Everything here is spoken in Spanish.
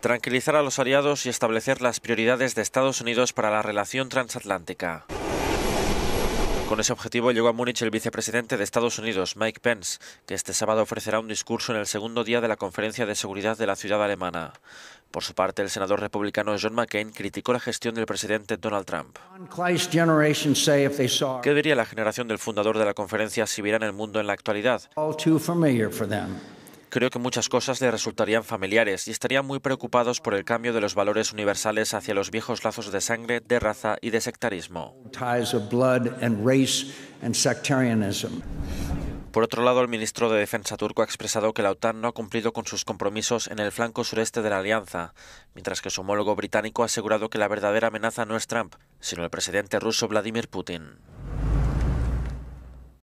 tranquilizar a los aliados y establecer las prioridades de Estados Unidos para la relación transatlántica. Con ese objetivo llegó a Múnich el vicepresidente de Estados Unidos, Mike Pence, que este sábado ofrecerá un discurso en el segundo día de la Conferencia de Seguridad de la ciudad alemana. Por su parte, el senador republicano John McCain criticó la gestión del presidente Donald Trump. ¿Qué diría la generación del fundador de la conferencia si vieran el mundo en la actualidad? creo que muchas cosas le resultarían familiares y estarían muy preocupados por el cambio de los valores universales hacia los viejos lazos de sangre, de raza y de sectarismo. Por otro lado, el ministro de Defensa turco ha expresado que la OTAN no ha cumplido con sus compromisos en el flanco sureste de la alianza, mientras que su homólogo británico ha asegurado que la verdadera amenaza no es Trump, sino el presidente ruso Vladimir Putin.